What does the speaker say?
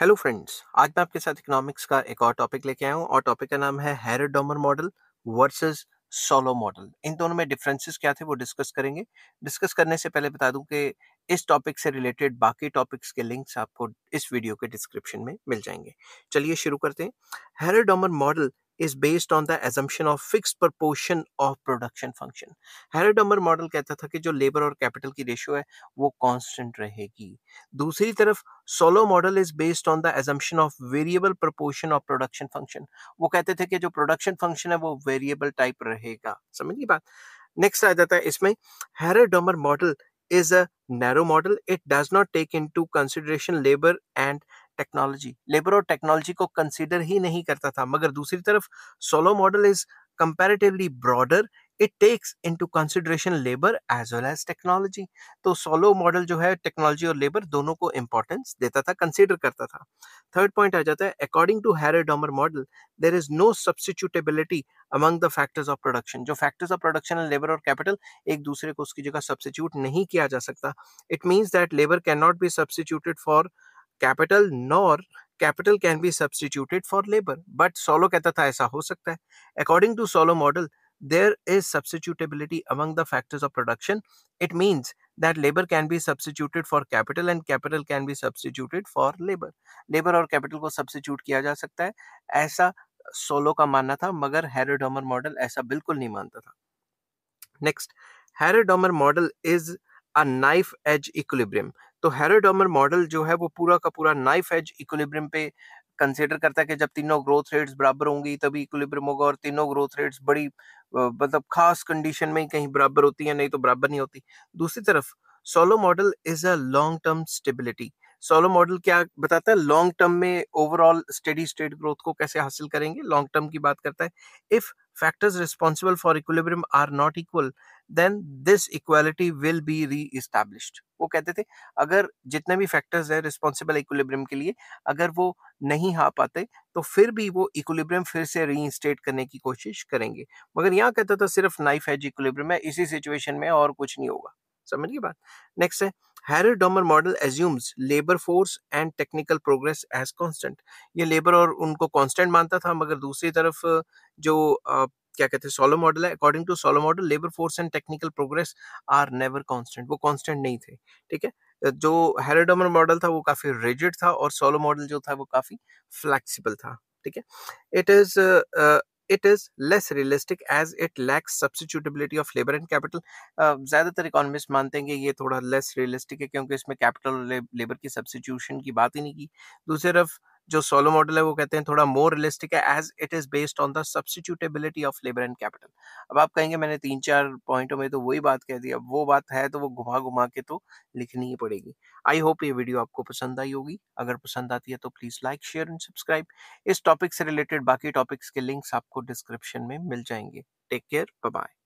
Hello friends आज मैं आपके साथ इकोनॉमिक्स का एक और टॉपिक लेके आया हूँ और टॉपिक का नाम है Harrod Domar model versus Solow model इन दोनों में डिफरेंसेस क्या थे वो डिस्कस करेंगे डिस्कस करने से पहले बता दूं कि इस टॉपिक से रिलेटेड बाकी टॉपिक्स के लिंक्स आपको इस वीडियो के डिस्क्रिप्शन में मिल जाएंगे चलिए शुरू करते हैं Harrod Domar model is based on the assumption of fix proportion of production function Harrod Domar model कहता था कि जो लेबर और कैपिटल की रेशियो है वो कांस्टेंट रहेगी दूसरी तरफ Solow model is based on the assumption of variable proportion of production function वो कहते थे कि जो प्रोडक्शन फंक्शन है वो वेरिएबल टाइप रहेगा समझिए बात नेक्स्ट आ जाता है इसमें Harrod Domar model is a narrow model. It does not take into consideration labor and technology labour और टेक्नोलॉजी को कंसिडर ही नहीं करता था मगर दूसरी तरफ Solow model is comparatively broader it takes into consideration labour as well as technology तो सोलो मॉडल जो है टेक्नोलॉजी और लेबर दोनों को इंपॉर्टेंस देता था कंसिडर करता था थर्ड पॉइंट आ जाता है according to Harrod model there is no substitutability among the factors of production जो फैक्टर्स ऑफ प्रोडक्शन है लेबर और कैपिटल एक दूसरे को उसकी जगह सब्सिट्यूट नहीं किया जा सकता it means that labour can not be substituted for capital nor capital can be substituted for labour but Solow कहता था ऐसा हो सकता है according to Solow model there is substitutability among the factors of production it means that labour can be substituted for capital and capital can be substituted for labour labour और capital को substitute किया जा सकता है ऐसा solo का मानना था मगर हैरोडोमर मॉडल ऐसा बिल्कुल नहीं मानता था next Harrod Domar model is a knife edge equilibrium तो हेरोडोमर मॉडल जो है वो पूरा का पूरा नाइफ एज इक्विलिब्रियम पे कंसिडर करता है कि जब तीनों ग्रोथ रेट्स बराबर होंगी तभी इक्विलिब्रियम होगा और तीनों ग्रोथ रेट्स बड़ी मतलब खास कंडीशन में ही कहीं बराबर होती है नहीं तो बराबर नहीं होती दूसरी तरफ Solow model is a long term stability Solow model क्या बताता है लॉन्ग टर्म में ओवरऑल स्टेडी स्टेट ग्रोथ को कैसे हासिल करेंगे लॉन्ग टर्म की बात करता है if factors responsible for equilibrium are not equal then this equality will be re established वो कहते थे अगर जितने भी फैक्टर्स है रिस्पॉन्सिबल इक्विलिब्रियम के लिए अगर वो नहीं आ पाते तो फिर भी वो इक्विलिब्रियम फिर से रीइंस्टेट करने की कोशिश करेंगे मगर यहाँ कहता था सिर्फ नाइफ एज इक्विलिब्रियम है इसी सिचुएशन में और कुछ नहीं होगा समझ गई बात नेक्स्ट है Harrod Domar model assumes labour force and technical progress as constant ये लेबर और उनको कांस्टेंट मानता था मगर दूसरी तरफ जो आ, क्या कहते हैं सोलो मॉडल है according to Solow model labour force and technical progress are never constant वो कांस्टेंट नहीं थे ठीक है जो हेराडोमर मॉडल था वो काफ़ी रिजिड था और सोलो मॉडल जो था वो काफ़ी फ्लेक्सिबल था ठीक है it is it is less realistic as it lacks substitutability of labour and capital ज़्यादातर इकोनॉमिस्ट मानते हैं कि ये थोड़ा लेस रियलिस्टिक है क्योंकि इसमें कैपिटल और लेबर की सब्सिट्यूशन की बात ही नहीं की दूसरी तरफ जो सोलो मॉडल है वो कहते हैं थोड़ा मोर रियलिस्टिक है as it is based on the substitutability of labour and capital अब आप कहेंगे मैंने तीन चार पॉइंटों में तो वही बात कह दी अब वो बात है तो वो घुमा घुमा के तो लिखनी ही पड़ेगी आई होप ये वीडियो आपको पसंद आई होगी अगर पसंद आती है तो please like share and subscribe इस टॉपिक से रिलेटेड बाकी टॉपिक्स के लिंक्स आपको डिस्क्रिप्शन में मिल जाएंगे टेक केयर बाय